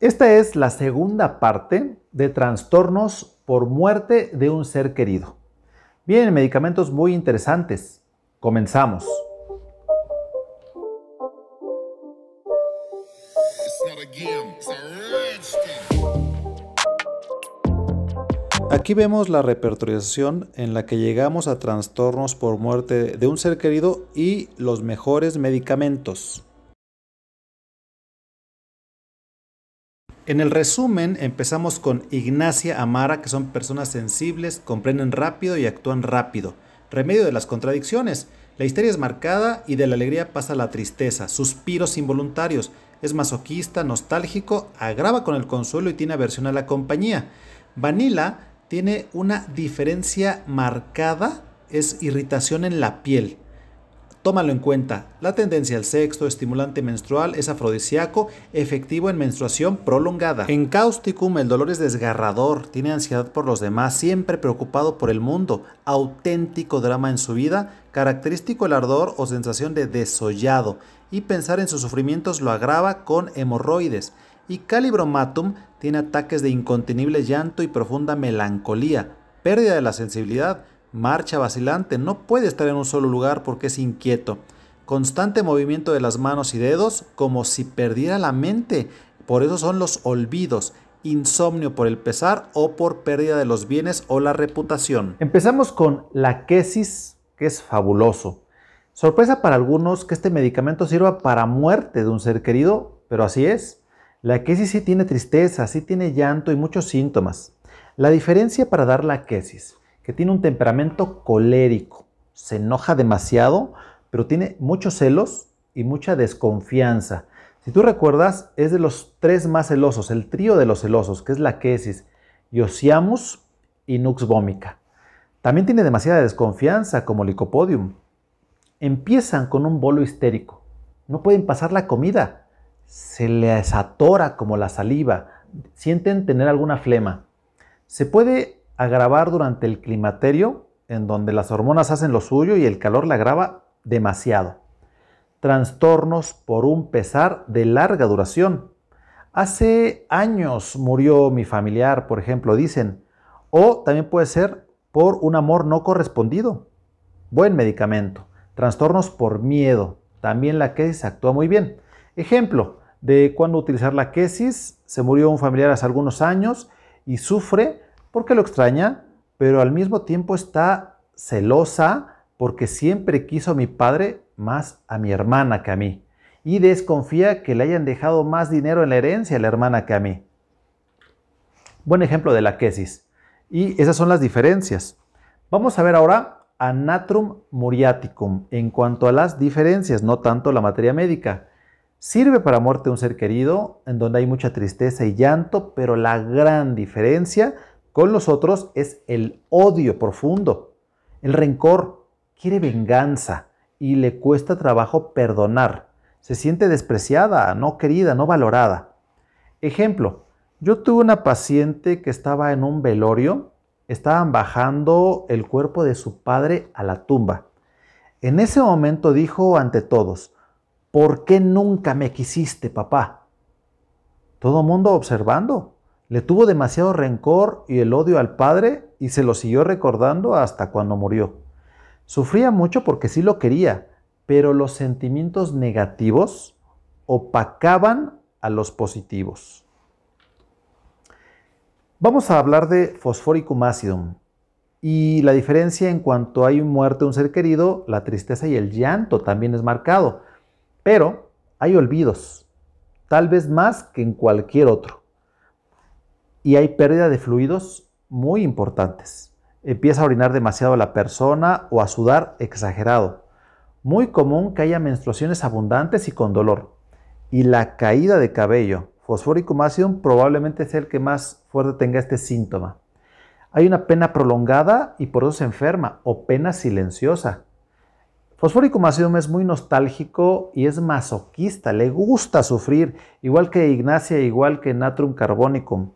Esta es la segunda parte de trastornos por muerte de un ser querido. Vienen medicamentos muy interesantes. Comenzamos. Aquí vemos la repertorización en la que llegamos a trastornos por muerte de un ser querido y los mejores medicamentos. En el resumen empezamos con Ignacia Amara, que son personas sensibles, comprenden rápido y actúan rápido. Remedio de las contradicciones. La histeria es marcada y de la alegría pasa la tristeza, suspiros involuntarios. Es masoquista, nostálgico, agrava con el consuelo y tiene aversión a la compañía. Vanilla tiene una diferencia marcada, es irritación en la piel. Tómalo en cuenta. La tendencia al sexto estimulante menstrual es afrodisíaco, efectivo en menstruación prolongada. En Causticum el dolor es desgarrador, tiene ansiedad por los demás, siempre preocupado por el mundo, auténtico drama en su vida, característico el ardor o sensación de desollado, y pensar en sus sufrimientos lo agrava con hemorroides. Y Calibromatum tiene ataques de incontenible llanto y profunda melancolía, pérdida de la sensibilidad, marcha vacilante, no puede estar en un solo lugar porque es inquieto. Constante movimiento de las manos y dedos, como si perdiera la mente. Por eso son los olvidos, insomnio por el pesar o por pérdida de los bienes o la reputación. Empezamos con la quesis, que es fabuloso. Sorpresa para algunos que este medicamento sirva para muerte de un ser querido, pero así es. La quesis sí tiene tristeza, sí tiene llanto y muchos síntomas. La diferencia para dar la quesis que tiene un temperamento colérico, se enoja demasiado, pero tiene muchos celos y mucha desconfianza. Si tú recuerdas, es de los tres más celosos, el trío de los celosos, que es la quesis, Yosiamus y Nux vomica. También tiene demasiada desconfianza, como licopodium. Empiezan con un bolo histérico. No pueden pasar la comida. Se les atora como la saliva. Sienten tener alguna flema. Se puede agravar durante el climaterio, en donde las hormonas hacen lo suyo y el calor la agrava demasiado. Trastornos por un pesar de larga duración. Hace años murió mi familiar, por ejemplo, dicen. O también puede ser por un amor no correspondido. Buen medicamento. Trastornos por miedo. También la quesis actúa muy bien. Ejemplo de cuándo utilizar la quesis. Se murió un familiar hace algunos años y sufre porque lo extraña, pero al mismo tiempo está celosa porque siempre quiso a mi padre más a mi hermana que a mí. Y desconfía que le hayan dejado más dinero en la herencia a la hermana que a mí. Buen ejemplo de la quesis. Y esas son las diferencias. Vamos a ver ahora Natrum muriaticum en cuanto a las diferencias, no tanto la materia médica. Sirve para muerte de un ser querido, en donde hay mucha tristeza y llanto, pero la gran diferencia con los otros es el odio profundo, el rencor, quiere venganza y le cuesta trabajo perdonar. Se siente despreciada, no querida, no valorada. Ejemplo, yo tuve una paciente que estaba en un velorio, estaban bajando el cuerpo de su padre a la tumba. En ese momento dijo ante todos, ¿por qué nunca me quisiste, papá? Todo mundo observando, le tuvo demasiado rencor y el odio al padre y se lo siguió recordando hasta cuando murió. Sufría mucho porque sí lo quería, pero los sentimientos negativos opacaban a los positivos. Vamos a hablar de fosforicum acidum y la diferencia en cuanto hay muerte de un ser querido, la tristeza y el llanto también es marcado, pero hay olvidos, tal vez más que en cualquier otro y hay pérdida de fluidos muy importantes. Empieza a orinar demasiado la persona o a sudar exagerado. Muy común que haya menstruaciones abundantes y con dolor. Y la caída de cabello, fosfórico máximo probablemente sea el que más fuerte tenga este síntoma. Hay una pena prolongada y por eso se enferma, o pena silenciosa. fosfórico máximo es muy nostálgico y es masoquista, le gusta sufrir, igual que Ignacia, igual que Natrum carbonicum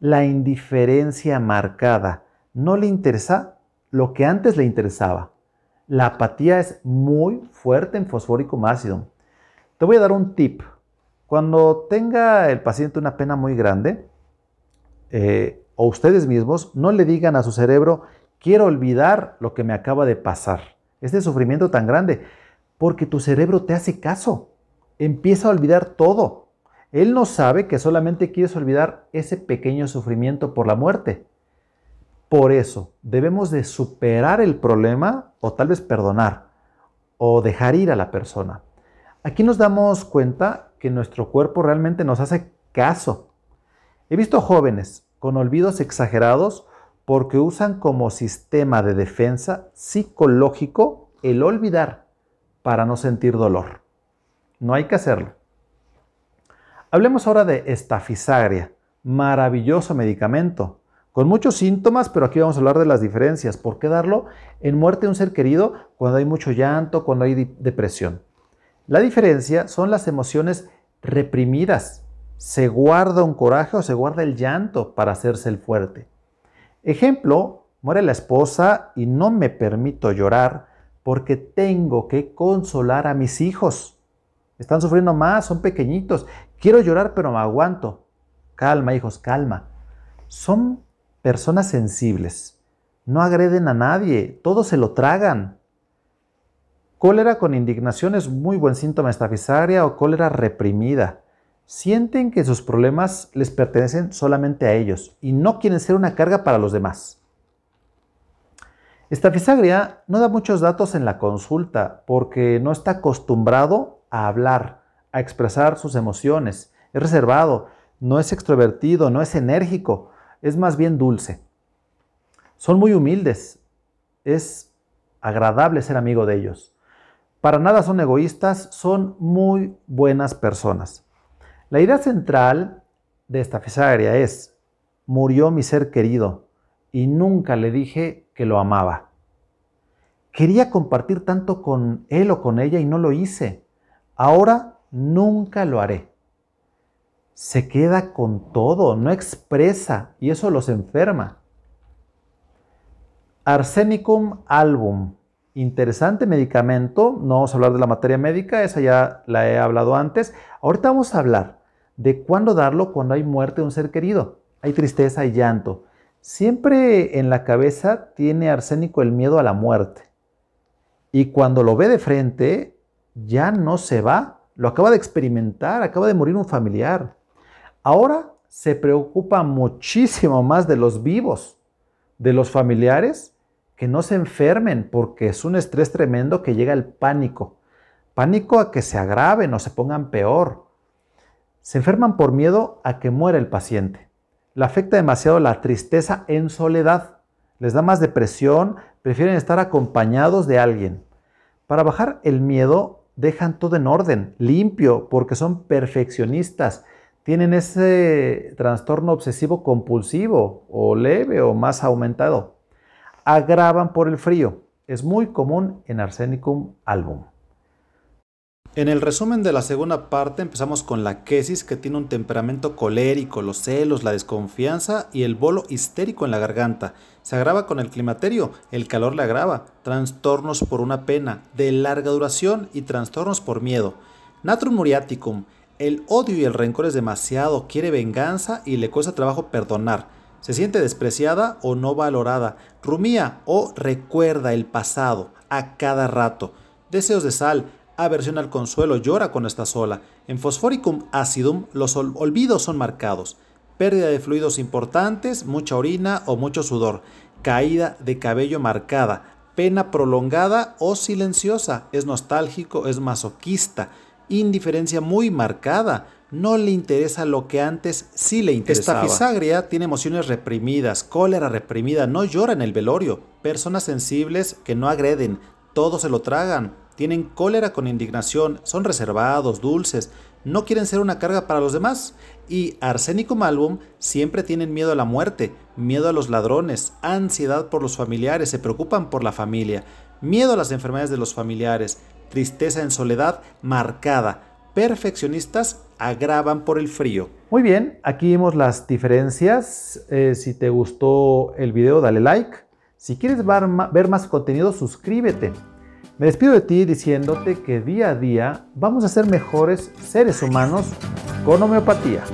la indiferencia marcada. No le interesa lo que antes le interesaba. La apatía es muy fuerte en fosfórico ácido. Te voy a dar un tip. Cuando tenga el paciente una pena muy grande, eh, o ustedes mismos, no le digan a su cerebro, quiero olvidar lo que me acaba de pasar, este sufrimiento tan grande, porque tu cerebro te hace caso, empieza a olvidar todo, él no sabe que solamente quieres olvidar ese pequeño sufrimiento por la muerte. Por eso debemos de superar el problema o tal vez perdonar o dejar ir a la persona. Aquí nos damos cuenta que nuestro cuerpo realmente nos hace caso. He visto jóvenes con olvidos exagerados porque usan como sistema de defensa psicológico el olvidar para no sentir dolor. No hay que hacerlo. Hablemos ahora de estafisagria, maravilloso medicamento, con muchos síntomas, pero aquí vamos a hablar de las diferencias. ¿Por qué darlo en muerte de un ser querido cuando hay mucho llanto, cuando hay depresión? La diferencia son las emociones reprimidas. Se guarda un coraje o se guarda el llanto para hacerse el fuerte. Ejemplo, muere la esposa y no me permito llorar porque tengo que consolar a mis hijos. Están sufriendo más, son pequeñitos. Quiero llorar, pero me aguanto. Calma, hijos, calma. Son personas sensibles. No agreden a nadie, todos se lo tragan. Cólera con indignación es muy buen síntoma de estafisagria o cólera reprimida. Sienten que sus problemas les pertenecen solamente a ellos y no quieren ser una carga para los demás. Estafisagria no da muchos datos en la consulta porque no está acostumbrado a hablar, a expresar sus emociones. Es reservado, no es extrovertido, no es enérgico, es más bien dulce. Son muy humildes, es agradable ser amigo de ellos. Para nada son egoístas, son muy buenas personas. La idea central de esta fisagria es, murió mi ser querido y nunca le dije que lo amaba. Quería compartir tanto con él o con ella y no lo hice ahora nunca lo haré. Se queda con todo, no expresa y eso los enferma. Arsenicum album, interesante medicamento, no vamos a hablar de la materia médica, esa ya la he hablado antes. Ahorita vamos a hablar de cuándo darlo cuando hay muerte de un ser querido, hay tristeza y llanto. Siempre en la cabeza tiene arsénico el miedo a la muerte. Y cuando lo ve de frente, ya no se va. Lo acaba de experimentar, acaba de morir un familiar. Ahora se preocupa muchísimo más de los vivos, de los familiares, que no se enfermen, porque es un estrés tremendo que llega el pánico. Pánico a que se agraven o se pongan peor. Se enferman por miedo a que muera el paciente. Le afecta demasiado la tristeza en soledad. Les da más depresión, prefieren estar acompañados de alguien. Para bajar el miedo dejan todo en orden, limpio, porque son perfeccionistas. Tienen ese trastorno obsesivo compulsivo o leve o más aumentado. Agravan por el frío. Es muy común en Arsenicum album. En el resumen de la segunda parte empezamos con la quesis que tiene un temperamento colérico, los celos, la desconfianza y el bolo histérico en la garganta. Se agrava con el climaterio, el calor le agrava, trastornos por una pena de larga duración y trastornos por miedo. Natrum muriaticum, el odio y el rencor es demasiado, quiere venganza y le cuesta trabajo perdonar. Se siente despreciada o no valorada, rumía o recuerda el pasado a cada rato. Deseos de sal, Aversión al consuelo llora con esta sola. En Fosforicum acidum los olvidos son marcados. Pérdida de fluidos importantes, mucha orina o mucho sudor. Caída de cabello marcada. Pena prolongada o silenciosa. Es nostálgico, es masoquista. Indiferencia muy marcada no le interesa lo que antes sí le interesaba. fisagria tiene emociones reprimidas, cólera reprimida, no llora en el velorio, personas sensibles que no agreden, todo se lo tragan, tienen cólera con indignación, son reservados, dulces, no quieren ser una carga para los demás. Y Arsénico Malbum siempre tienen miedo a la muerte, miedo a los ladrones, ansiedad por los familiares, se preocupan por la familia, miedo a las enfermedades de los familiares, tristeza en soledad marcada. Perfeccionistas agravan por el frío. Muy bien, aquí vimos las diferencias. Eh, si te gustó el video, dale like. Si quieres ver más contenido, suscríbete. Me despido de ti diciéndote que día a día vamos a ser mejores seres humanos con homeopatía.